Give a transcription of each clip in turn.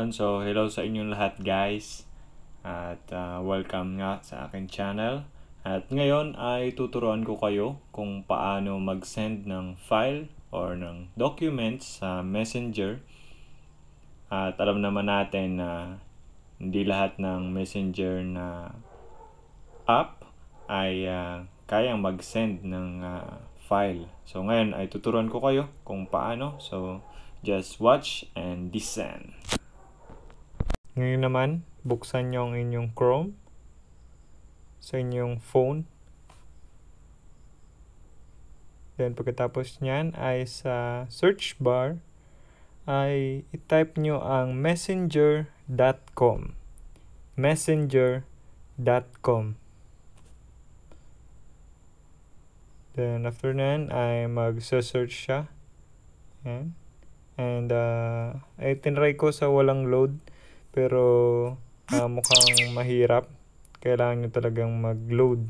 Ayun, so hello sa inyong lahat guys. At uh, welcome nga sa akin channel. At ngayon ay tuturuan ko kayo kung paano mag-send ng file or ng documents sa Messenger. At alam naman natin na hindi lahat ng Messenger na app ay uh, kayang mag-send ng uh, file. So ngayon ay tuturuan ko kayo kung paano. So just watch and listen. Ngayon naman, buksan nyo ang inyong Chrome sa inyong phone. Then pagkatapos nyan ay sa search bar ay itype nyo ang messenger.com messenger.com Then after nyan ay mag-search siya. Yan. And uh, ay tinry ko sa walang load pero uh, mukhang mahirap. Kailangan nyo talagang mag-load.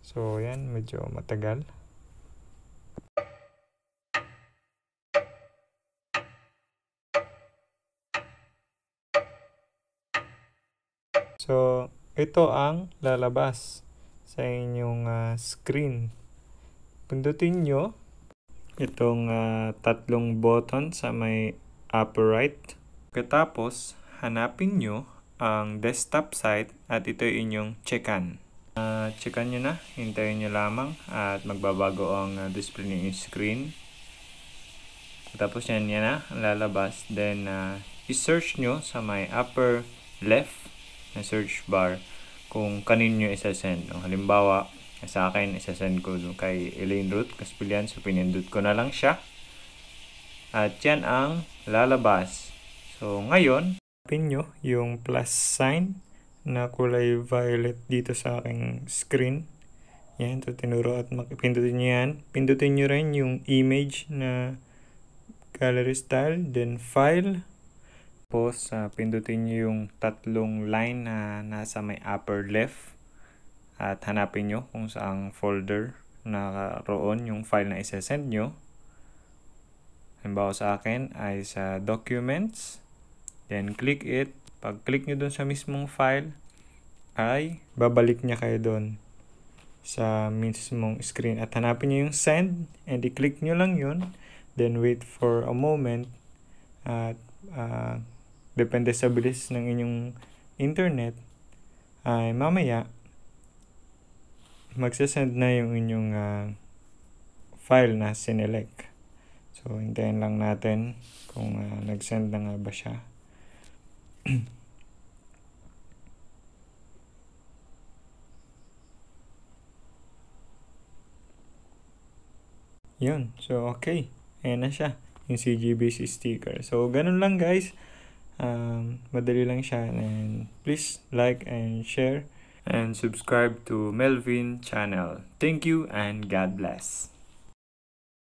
So, yan. Medyo matagal. So, ito ang lalabas sa inyong uh, screen. Pindutin nyo itong uh, tatlong button sa may upper right Pagkatapos, hanapin nyo ang desktop site at ito inyong checkan. Uh, checkan nyo na, hintayin nyo lamang at magbabago ang uh, display ng screen. Tapos yan, yan na, lalabas. Then, uh, i-search nyo sa may upper left na search bar kung kanin nyo isa-send. Halimbawa, sa akin, isa-send ko kay Elaine Ruth Caspillan. So, pinindot ko na lang siya. At yan ang lalabas. So, ngayon, pin nyo yung plus sign na kulay violet dito sa aking screen. Yan, ito tinuro at pindutin nyo yan. Pindutin nyo rin yung image na gallery style, then file. Tapos, uh, pindutin nyo yung tatlong line na nasa may upper left. At hanapin nyo kung saang folder na roon yung file na isa-send nyo. Halimbawa sa akin ay sa documents. Then, click it. Pag-click nyo dun sa mismong file, ay babalik niya kayo dun sa mismong screen. At hanapin nyo yung send and i-click nyo lang yun. Then, wait for a moment at uh, depende sa bilis ng inyong internet, ay mamaya magsasend na yung inyong uh, file na sinelect. So, hintayin lang natin kung uh, nag-send na nga ba siya. Yun. So, okay. Ayan na siya. Yung CGBC sticker. So, ganun lang guys. Um, madali lang siya. And please like and share and subscribe to Melvin channel. Thank you and God bless.